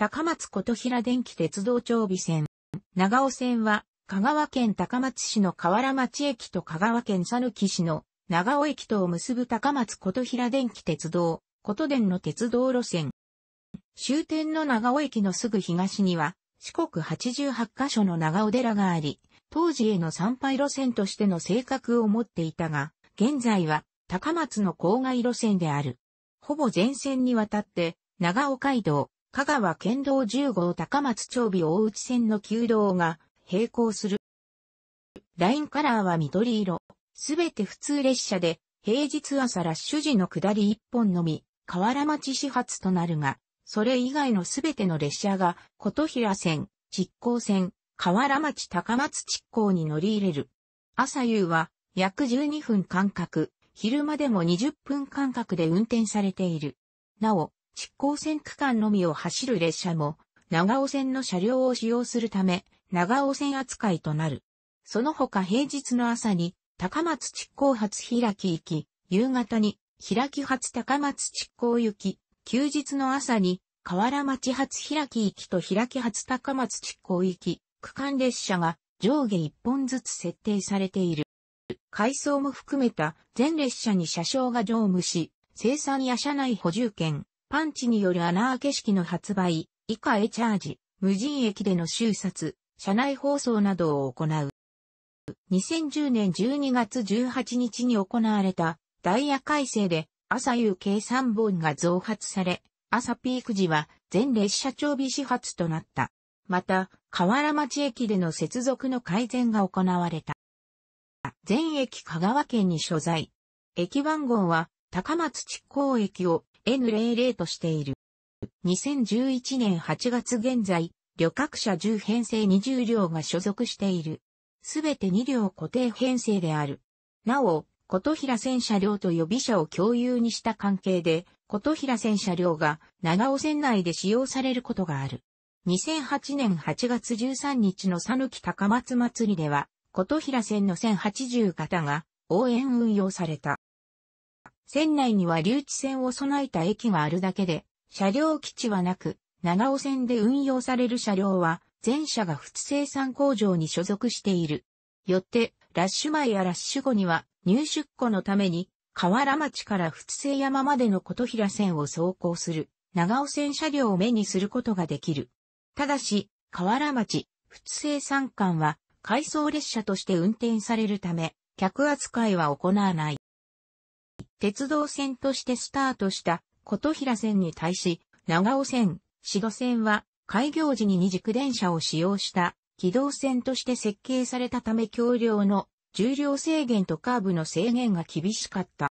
高松琴平電気鉄道長尾線。長尾線は、香川県高松市の河原町駅と香川県佐抜市の長尾駅とを結ぶ高松琴平電気鉄道、琴電の鉄道路線。終点の長尾駅のすぐ東には、四国88カ所の長尾寺があり、当時への参拝路線としての性格を持っていたが、現在は高松の郊外路線である。ほぼ全線にわたって長尾街道、香川県道10号高松町尾大内線の旧道が並行する。ラインカラーは緑色。すべて普通列車で、平日朝ラッシュ時の下り1本のみ、河原町始発となるが、それ以外のすべての列車が、琴平線、実行線、河原町高松実行に乗り入れる。朝夕は、約12分間隔、昼間でも20分間隔で運転されている。なお、執行線区間のみを走る列車も、長尾線の車両を使用するため、長尾線扱いとなる。その他平日の朝に、高松執行発開き行き、夕方に、開き発高松執行行き、休日の朝に、河原町発開き行きと開き発高松執行行き、区間列車が上下1本ずつ設定されている。階層も含めた全列車に車掌が乗務し、生産や車内補充券、パンチによる穴開け式の発売、以下へチャージ、無人駅での収札、車内放送などを行う。2010年12月18日に行われたダイヤ改正で朝夕計3本が増発され、朝ピーク時は全列車調備始発となった。また、河原町駅での接続の改善が行われた。全駅香川県に所在。駅番号は高松地港駅を N00 としている。2011年8月現在、旅客車10編成20両が所属している。すべて2両固定編成である。なお、琴平戦車両と予備車を共有にした関係で、琴平戦車両が長尾線内で使用されることがある。2008年8月13日の佐抜高松祭りでは、琴平線の1080型が応援運用された。船内には留置線を備えた駅があるだけで、車両基地はなく、長尾線で運用される車両は、全車が普通生産工場に所属している。よって、ラッシュ前やラッシュ後には、入出庫のために、河原町から普通山までの琴平線を走行する、長尾線車両を目にすることができる。ただし、河原町、普通産館は、回送列車として運転されるため、客扱いは行わない。鉄道線としてスタートした琴平線に対し、長尾線、志戸線は開業時に二軸電車を使用した軌道線として設計されたため橋梁の重量制限とカーブの制限が厳しかった。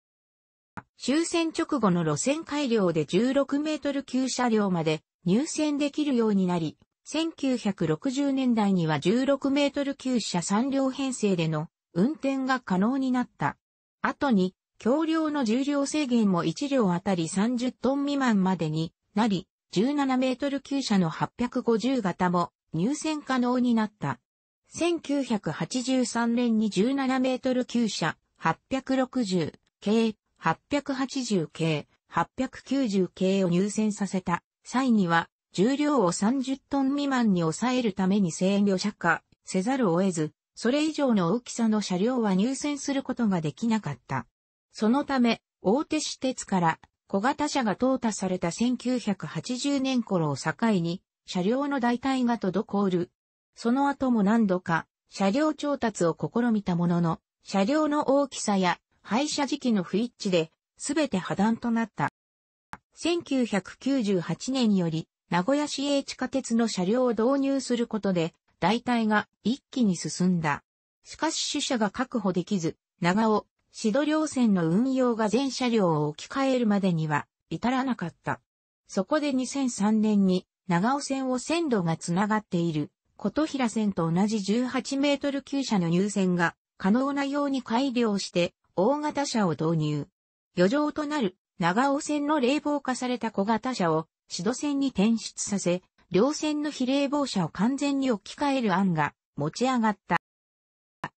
終戦直後の路線改良で16メートル級車両まで入線できるようになり、1960年代には16メートル級車3両編成での運転が可能になった。後に橋梁の重量制限も1両あたり30トン未満までになり、17メートル級車の850型も入線可能になった。1983年に17メートル級車860系、880系、890系を入線させた際には重量を30トン未満に抑えるために制御車化せざるを得ず、それ以上の大きさの車両は入線することができなかった。そのため、大手私鉄から小型車が淘汰された1980年頃を境に、車両の代替が滞る。その後も何度か、車両調達を試みたものの、車両の大きさや廃車時期の不一致で、すべて破断となった。1998年より、名古屋市営地下鉄の車両を導入することで、代替が一気に進んだ。しかし主者が確保できず、長尾、シド両線の運用が全車両を置き換えるまでには至らなかった。そこで2003年に長尾線を線路がつながっている琴平線と同じ18メートル級車の入線が可能なように改良して大型車を導入。余剰となる長尾線の冷房化された小型車をシド線に転出させ、両線の比冷房車を完全に置き換える案が持ち上がった。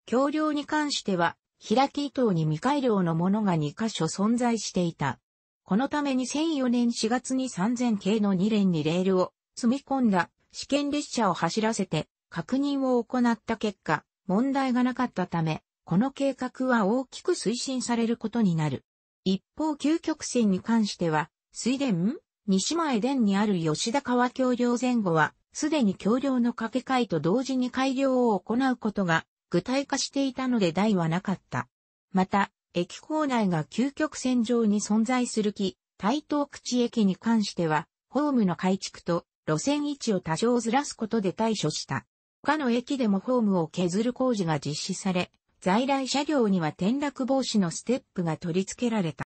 橋梁に関しては、開き糸に未改良のものが2箇所存在していた。このため2004年4月に3000系の2連にレールを積み込んだ試験列車を走らせて確認を行った結果、問題がなかったため、この計画は大きく推進されることになる。一方、究極線に関しては、水田西前田にある吉田川橋梁前後は、すでに橋梁の架け替えと同時に改良を行うことが具体化していたので台はなかった。また、駅構内が究極線上に存在する木、台東口駅に関しては、ホームの改築と路線位置を多少ずらすことで対処した。他の駅でもホームを削る工事が実施され、在来車両には転落防止のステップが取り付けられた。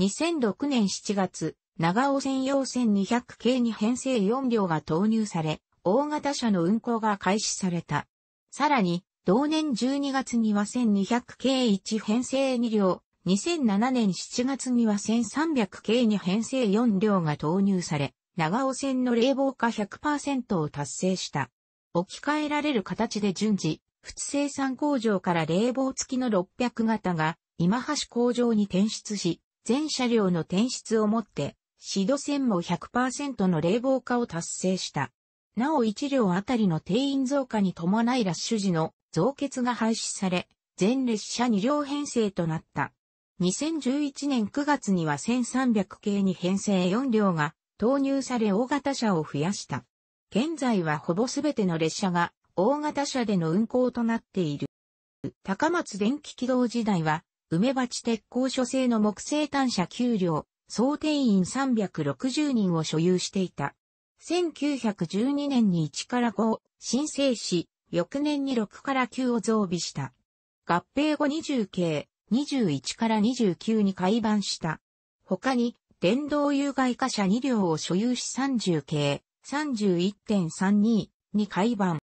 2006年7月、長尾専用線200系に編成4両が投入され、大型車の運行が開始された。さらに、同年12月には1200系1編成2両、2007年7月には1300系2編成4両が投入され、長尾線の冷房化100%を達成した。置き換えられる形で順次、普通生産工場から冷房付きの600型が、今橋工場に転出し、全車両の転出をもって、シド線も100%の冷房化を達成した。なお1両あたりの定員増加に伴いラッシュ時の増結が廃止され、全列車2両編成となった。2011年9月には1300系に編成4両が投入され大型車を増やした。現在はほぼすべての列車が大型車での運行となっている。高松電気軌道時代は、梅鉢鉄工所製の木製単車9両、総定員360人を所有していた。1912年に1から5、新生市、翌年に6から9を増備した。合併後20系、21から29に改版した。他に、電動有害貨車2両を所有し30系、31.32に改版。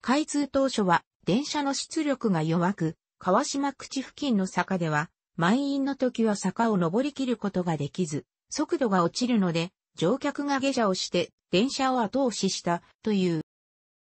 開通当初は、電車の出力が弱く、川島口付近の坂では、満員の時は坂を登り切ることができず、速度が落ちるので、乗客が下車をして、電車を後押しした、という。